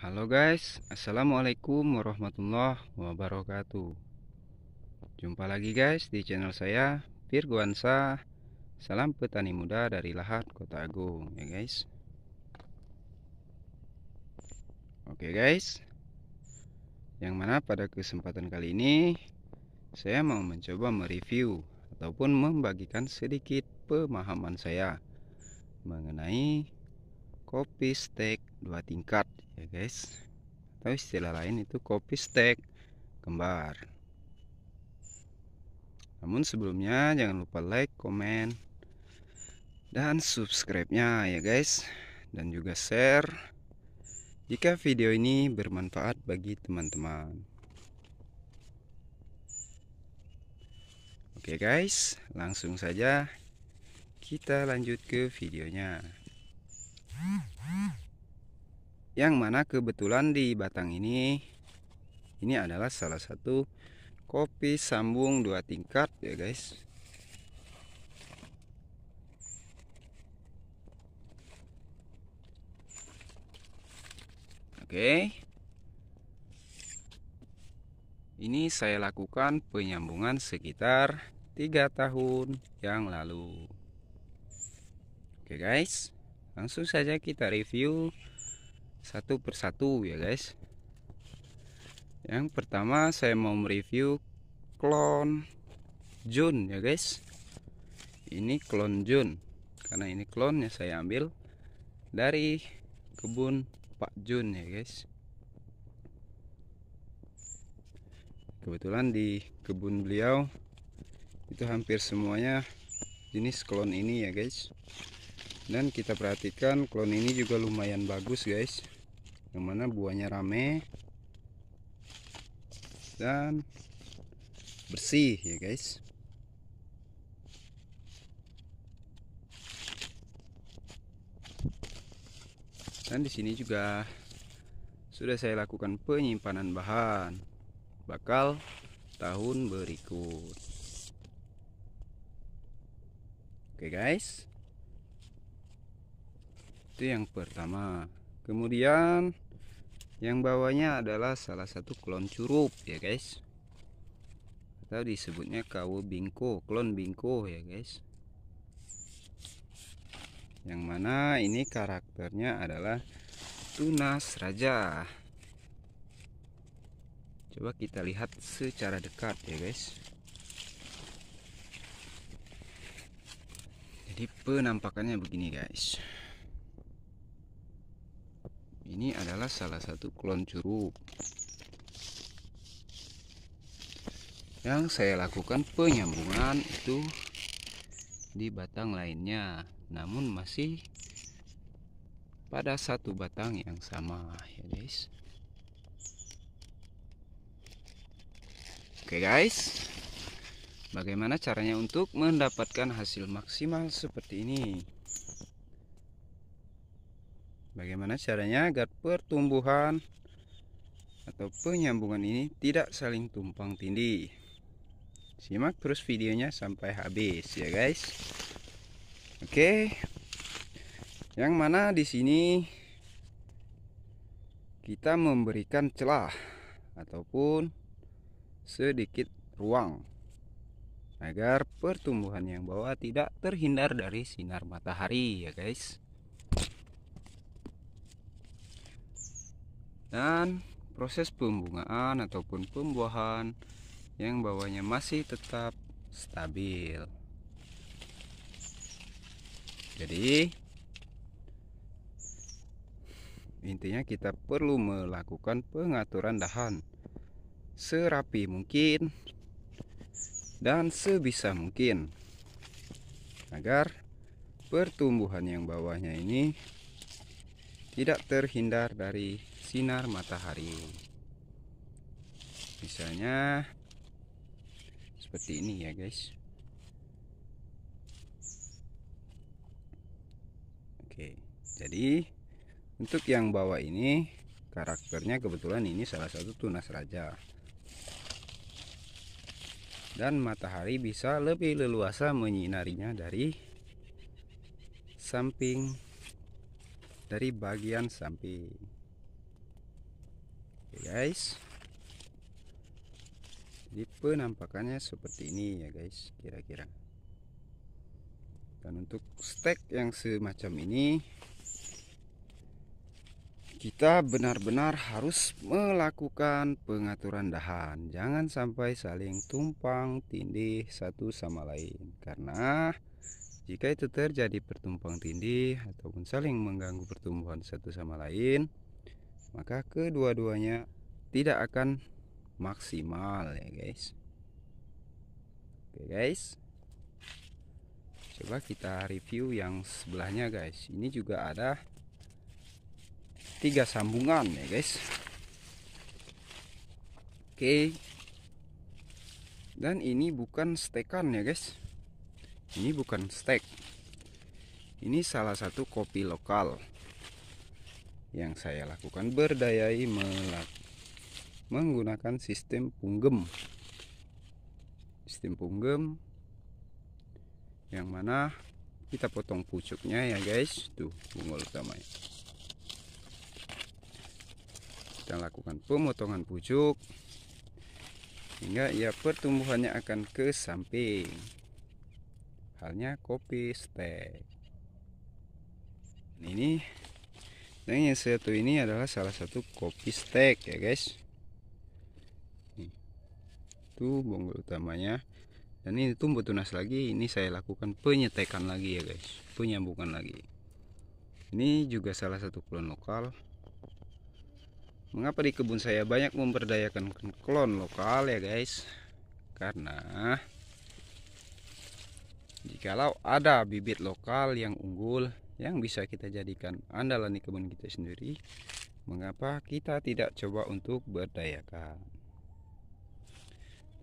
Halo guys, Assalamualaikum warahmatullahi wabarakatuh Jumpa lagi guys di channel saya Sa. Salam petani muda dari Lahat Kota Agung ya guys Oke guys Yang mana pada kesempatan kali ini Saya mau mencoba mereview Ataupun membagikan sedikit pemahaman saya Mengenai kopi steak dua tingkat ya guys atau istilah lain itu copy stek kembar namun sebelumnya jangan lupa like, comment dan subscribe-nya ya guys dan juga share jika video ini bermanfaat bagi teman-teman Oke guys, langsung saja kita lanjut ke videonya yang mana kebetulan di batang ini ini adalah salah satu kopi sambung dua tingkat ya guys oke ini saya lakukan penyambungan sekitar tiga tahun yang lalu oke guys langsung saja kita review satu persatu ya guys yang pertama saya mau mereview klon Jun ya guys ini klon Jun karena ini klonnya saya ambil dari kebun Pak Jun ya guys kebetulan di kebun beliau itu hampir semuanya jenis klon ini ya guys dan kita perhatikan klon ini juga lumayan bagus guys yang mana buahnya rame dan bersih ya guys dan di sini juga sudah saya lakukan penyimpanan bahan bakal tahun berikut oke guys itu yang pertama kemudian yang bawahnya adalah salah satu klon curup ya guys atau disebutnya kawo bingko klon bingko ya guys yang mana ini karakternya adalah tunas raja coba kita lihat secara dekat ya guys jadi penampakannya begini guys ini adalah salah satu klon curug yang saya lakukan penyambungan itu di batang lainnya namun masih pada satu batang yang sama ya guys oke guys bagaimana caranya untuk mendapatkan hasil maksimal seperti ini Bagaimana caranya agar pertumbuhan atau penyambungan ini tidak saling tumpang tindih? Simak terus videonya sampai habis ya guys. Oke. Yang mana di sini kita memberikan celah ataupun sedikit ruang agar pertumbuhan yang bawah tidak terhindar dari sinar matahari ya guys. dan proses pembungaan ataupun pembuahan yang bawahnya masih tetap stabil jadi intinya kita perlu melakukan pengaturan dahan serapi mungkin dan sebisa mungkin agar pertumbuhan yang bawahnya ini tidak terhindar dari sinar matahari misalnya seperti ini ya guys oke jadi untuk yang bawah ini karakternya kebetulan ini salah satu tunas raja dan matahari bisa lebih leluasa menyinarinya dari samping dari bagian samping oke guys jadi penampakannya seperti ini ya guys kira-kira dan untuk stek yang semacam ini kita benar-benar harus melakukan pengaturan dahan jangan sampai saling tumpang tindih satu sama lain karena jika itu terjadi pertumpang tindih ataupun saling mengganggu pertumbuhan satu sama lain, maka kedua-duanya tidak akan maksimal ya guys. Oke guys. Coba kita review yang sebelahnya guys. Ini juga ada tiga sambungan ya guys. Oke. Dan ini bukan stekan ya guys ini bukan steak. Ini salah satu kopi lokal yang saya lakukan berdayai melak menggunakan sistem punggem. Sistem punggem yang mana kita potong pucuknya ya guys tuh bungul utamanya kita lakukan pemotongan pucuk hingga ya pertumbuhannya akan ke samping halnya kopi stek ini dan yang satu ini adalah salah satu kopi stek ya guys itu bonggol utamanya dan ini tumbuh tunas lagi ini saya lakukan penyetekan lagi ya guys penyambungan lagi ini juga salah satu klon lokal mengapa di kebun saya banyak memperdayakan klon lokal ya guys karena Jikalau ada bibit lokal yang unggul yang bisa kita jadikan andalan di kebun kita sendiri, mengapa kita tidak coba untuk berdayakan?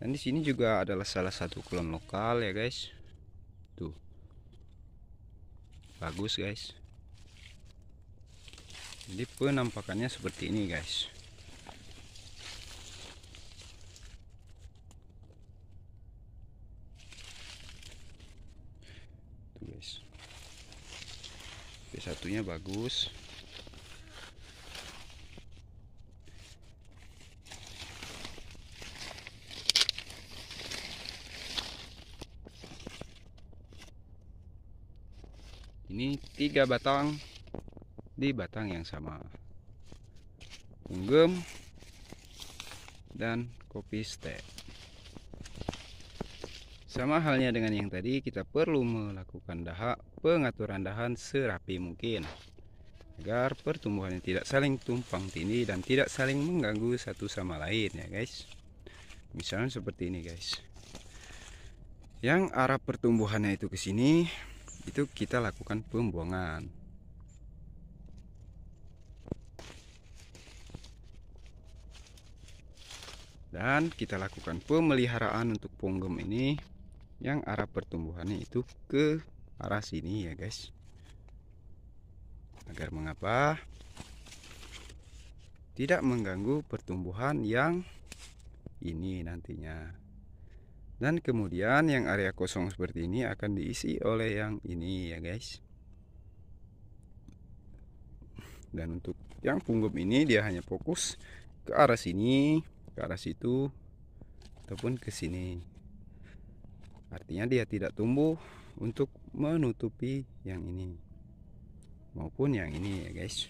Dan di sini juga adalah salah satu klon lokal ya guys. Tuh. Bagus guys. Jadi penampakannya seperti ini guys. bagus. Ini tiga batang di batang yang sama. unggum dan kopi stek. Sama halnya dengan yang tadi, kita perlu melakukan dahak, pengaturan dahan serapi mungkin agar pertumbuhannya tidak saling tumpang tindih dan tidak saling mengganggu satu sama lain ya guys. Misalnya seperti ini guys. Yang arah pertumbuhannya itu ke sini, itu kita lakukan pembuangan. dan kita lakukan pemeliharaan untuk punggung ini yang arah pertumbuhannya itu ke arah sini ya guys agar mengapa tidak mengganggu pertumbuhan yang ini nantinya dan kemudian yang area kosong seperti ini akan diisi oleh yang ini ya guys dan untuk yang punggung ini dia hanya fokus ke arah sini ke arah situ ataupun ke sini artinya dia tidak tumbuh untuk menutupi yang ini maupun yang ini ya guys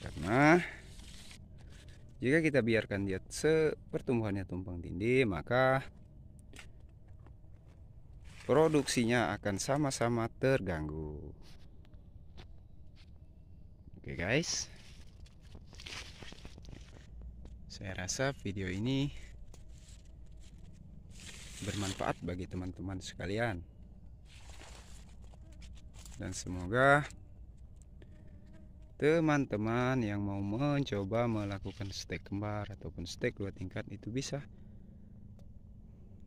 karena jika kita biarkan dia sepertumbuhannya tumpang tindih maka produksinya akan sama-sama terganggu oke guys saya rasa video ini bermanfaat bagi teman-teman sekalian dan semoga teman-teman yang mau mencoba melakukan stek kembar ataupun stek dua tingkat itu bisa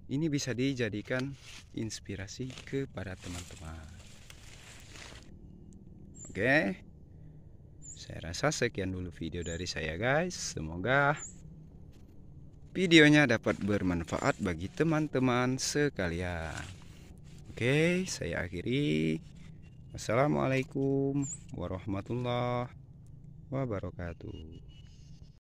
ini bisa dijadikan inspirasi kepada teman-teman oke saya rasa sekian dulu video dari saya guys semoga videonya dapat bermanfaat bagi teman-teman sekalian. Oke, saya akhiri. Assalamualaikum warahmatullahi wabarakatuh.